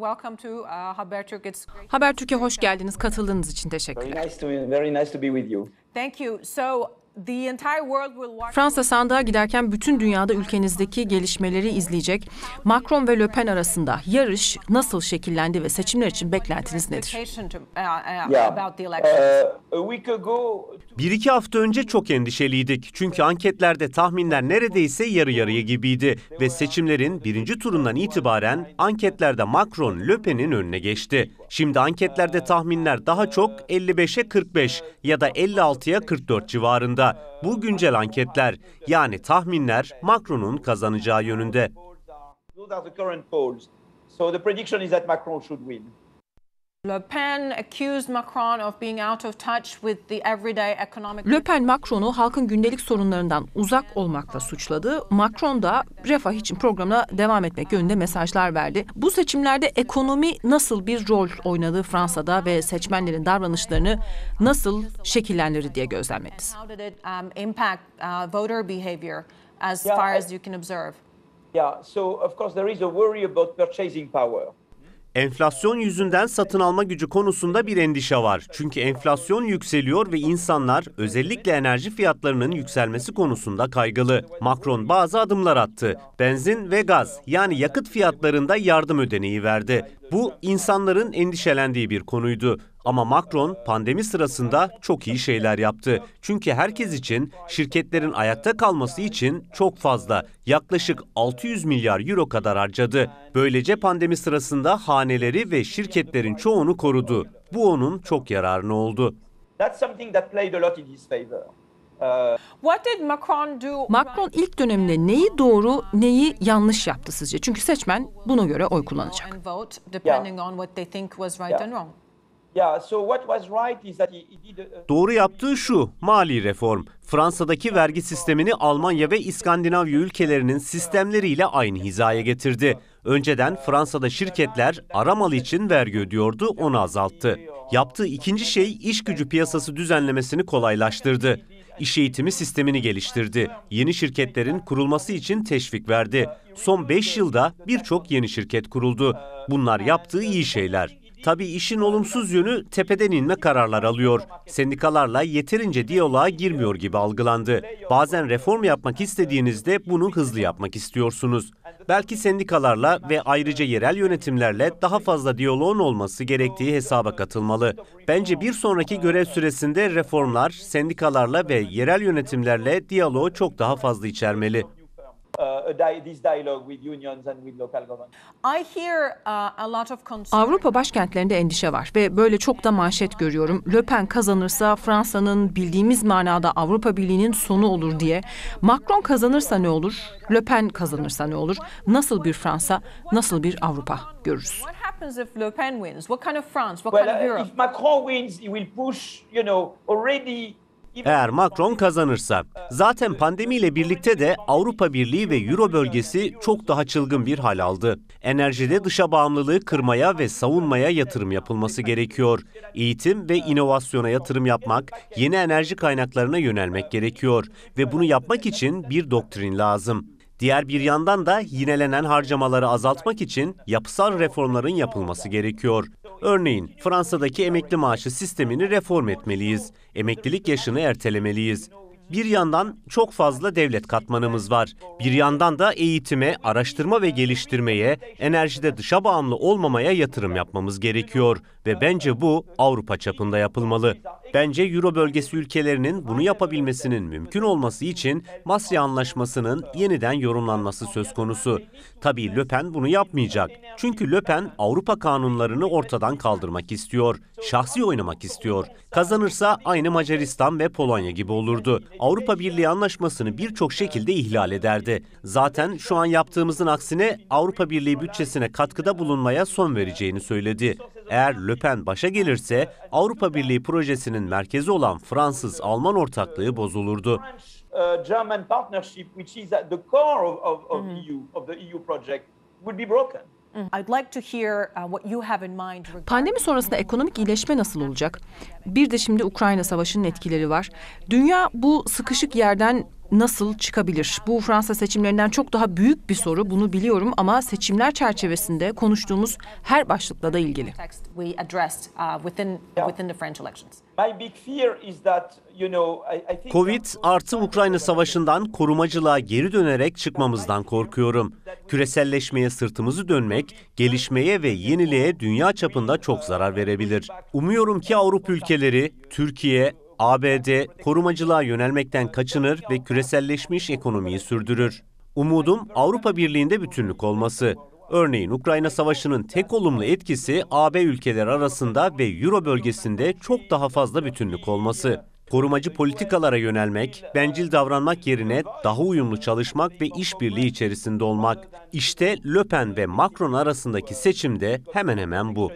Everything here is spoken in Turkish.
welcome to uh, Habertürk. It's Habertürk'e hoş geldiniz. Katıldığınız için teşekkürler. Very nice to, very nice to be with you. Thank you. So Fransa sandığa giderken bütün dünyada ülkenizdeki gelişmeleri izleyecek. Macron ve Le Pen arasında yarış nasıl şekillendi ve seçimler için beklentiniz nedir? Uh, uh, uh, Bir iki hafta önce çok endişeliydik. Çünkü anketlerde tahminler neredeyse yarı yarıya gibiydi. Ve seçimlerin birinci turundan itibaren anketlerde Macron, Le Pen'in önüne geçti. Şimdi anketlerde tahminler daha çok 55'e 45 ya da 56'ya 44 civarında bu güncel anketler yani tahminler Macron'un kazanacağı yönünde. Le Pen accused Macron of being out of touch with the everyday economic Le Pen Macron'u halkın gündelik sorunlarından uzak olmakla suçladı. Macron da refah için programına devam etmek yönünde mesajlar verdi. Bu seçimlerde ekonomi nasıl bir rol oynadı Fransa'da ve seçmenlerin davranışlarını nasıl şekillendirdi diye gözlemleriz. Um, uh, as far as you can observe. Yeah, so of course there is a worry about purchasing power. Enflasyon yüzünden satın alma gücü konusunda bir endişe var. Çünkü enflasyon yükseliyor ve insanlar özellikle enerji fiyatlarının yükselmesi konusunda kaygılı. Macron bazı adımlar attı. Benzin ve gaz yani yakıt fiyatlarında yardım ödeneği verdi. Bu insanların endişelendiği bir konuydu. Ama Macron pandemi sırasında çok iyi şeyler yaptı. Çünkü herkes için şirketlerin ayakta kalması için çok fazla yaklaşık 600 milyar euro kadar harcadı. Böylece pandemi sırasında haneleri ve şirketlerin çoğunu korudu. Bu onun çok yararına oldu. That's something that played a lot in his favor. Macron ilk döneminde neyi doğru, neyi yanlış yaptı sizce? Çünkü seçmen buna göre oy kullanacak. Doğru yaptığı şu, mali reform. Fransa'daki vergi sistemini Almanya ve İskandinavya ülkelerinin sistemleriyle aynı hizaya getirdi. Önceden Fransa'da şirketler aramalı için vergi ödüyordu, onu azalttı. Yaptığı ikinci şey iş gücü piyasası düzenlemesini kolaylaştırdı iş eğitimi sistemini geliştirdi. Yeni şirketlerin kurulması için teşvik verdi. Son 5 yılda birçok yeni şirket kuruldu. Bunlar yaptığı iyi şeyler. Tabii işin olumsuz yönü tepeden inme kararlar alıyor. Sendikalarla yeterince diyaloğa girmiyor gibi algılandı. Bazen reform yapmak istediğinizde bunu hızlı yapmak istiyorsunuz. Belki sendikalarla ve ayrıca yerel yönetimlerle daha fazla diyaloğun olması gerektiği hesaba katılmalı. Bence bir sonraki görev süresinde reformlar sendikalarla ve yerel yönetimlerle diyaloğu çok daha fazla içermeli. Uh, uh, Avrupa başkentlerinde endişe var ve böyle çok da manşet görüyorum. Le Pen kazanırsa Fransa'nın bildiğimiz manada Avrupa Birliği'nin sonu olur diye. Macron kazanırsa ne olur? Le Pen kazanırsa ne olur? Nasıl bir Fransa, nasıl bir Avrupa görürüz? if Le Pen wins? What kind of France? What well, kind of uh, Europe? If Macron wins, he will push, you know, already eğer Macron kazanırsa. Zaten pandemiyle birlikte de Avrupa Birliği ve Euro bölgesi çok daha çılgın bir hal aldı. Enerjide dışa bağımlılığı kırmaya ve savunmaya yatırım yapılması gerekiyor. Eğitim ve inovasyona yatırım yapmak, yeni enerji kaynaklarına yönelmek gerekiyor ve bunu yapmak için bir doktrin lazım. Diğer bir yandan da yinelenen harcamaları azaltmak için yapısal reformların yapılması gerekiyor. Örneğin Fransa'daki emekli maaşı sistemini reform etmeliyiz. Emeklilik yaşını ertelemeliyiz. Bir yandan çok fazla devlet katmanımız var. Bir yandan da eğitime, araştırma ve geliştirmeye, enerjide dışa bağımlı olmamaya yatırım yapmamız gerekiyor ve bence bu Avrupa çapında yapılmalı. Bence Euro bölgesi ülkelerinin bunu yapabilmesinin mümkün olması için Masri Anlaşması'nın yeniden yorumlanması söz konusu. Tabii Löpen bunu yapmayacak. Çünkü Löpen Avrupa kanunlarını ortadan kaldırmak istiyor. Şahsi oynamak istiyor. Kazanırsa aynı Macaristan ve Polonya gibi olurdu. Avrupa Birliği anlaşmasını birçok şekilde ihlal ederdi. Zaten şu an yaptığımızın aksine Avrupa Birliği bütçesine katkıda bulunmaya son vereceğini söyledi. Eğer Le Pen başa gelirse Avrupa Birliği projesinin merkezi olan Fransız-Alman ortaklığı bozulurdu. Pandemi sonrasında ekonomik iyileşme nasıl olacak? Bir de şimdi Ukrayna Savaşı'nın etkileri var. Dünya bu sıkışık yerden nasıl çıkabilir? Bu Fransa seçimlerinden çok daha büyük bir soru bunu biliyorum ama seçimler çerçevesinde konuştuğumuz her başlıkla da ilgili. Uh, Covid artı Ukrayna savaşından korumacılığa geri dönerek çıkmamızdan korkuyorum. Küreselleşmeye sırtımızı dönmek, gelişmeye ve yeniliğe dünya çapında çok zarar verebilir. Umuyorum ki Avrupa ülkeleri, Türkiye, ABD korumacılığa yönelmekten kaçınır ve küreselleşmiş ekonomiyi sürdürür. Umudum Avrupa Birliği'nde bütünlük olması. Örneğin Ukrayna Savaşı'nın tek olumlu etkisi AB ülkeleri arasında ve Euro bölgesinde çok daha fazla bütünlük olması. Korumacı politikalara yönelmek, bencil davranmak yerine daha uyumlu çalışmak ve işbirliği içerisinde olmak. İşte Le Pen ve Macron arasındaki seçimde hemen hemen bu.